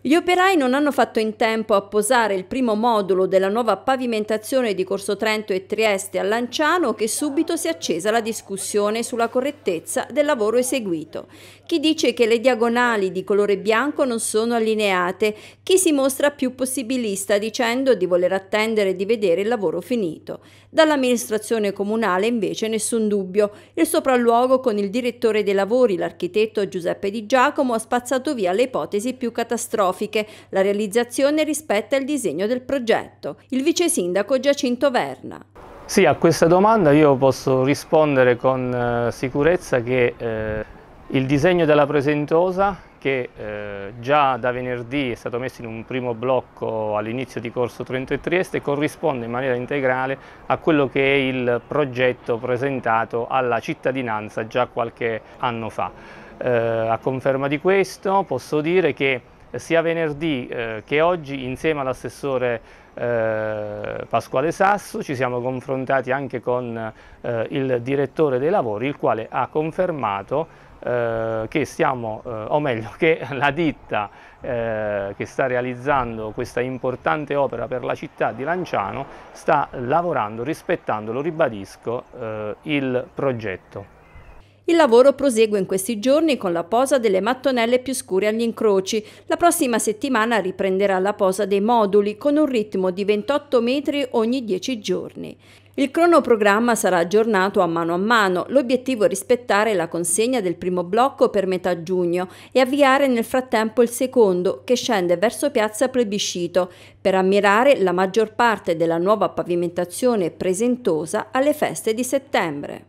Gli operai non hanno fatto in tempo a posare il primo modulo della nuova pavimentazione di Corso Trento e Trieste a Lanciano che subito si è accesa la discussione sulla correttezza del lavoro eseguito. Chi dice che le diagonali di colore bianco non sono allineate, chi si mostra più possibilista dicendo di voler attendere di vedere il lavoro finito. Dall'amministrazione comunale invece nessun dubbio. Il sopralluogo con il direttore dei lavori, l'architetto Giuseppe Di Giacomo, ha spazzato via le ipotesi più catastrofiche catastrofiche. La realizzazione rispetta il disegno del progetto. Il vice sindaco Giacinto Verna. Sì, a questa domanda io posso rispondere con eh, sicurezza che eh, il disegno della presentosa che eh, già da venerdì è stato messo in un primo blocco all'inizio di corso Trento e Trieste corrisponde in maniera integrale a quello che è il progetto presentato alla cittadinanza già qualche anno fa. Eh, a conferma di questo posso dire che sia venerdì eh, che oggi insieme all'assessore eh, Pasquale Sasso ci siamo confrontati anche con eh, il direttore dei lavori il quale ha confermato che stiamo, o meglio, che la ditta che sta realizzando questa importante opera per la città di Lanciano sta lavorando rispettando, lo ribadisco, il progetto. Il lavoro prosegue in questi giorni con la posa delle mattonelle più scure agli incroci. La prossima settimana riprenderà la posa dei moduli con un ritmo di 28 metri ogni 10 giorni. Il cronoprogramma sarà aggiornato a mano a mano. L'obiettivo è rispettare la consegna del primo blocco per metà giugno e avviare nel frattempo il secondo, che scende verso piazza Plebiscito, per ammirare la maggior parte della nuova pavimentazione presentosa alle feste di settembre.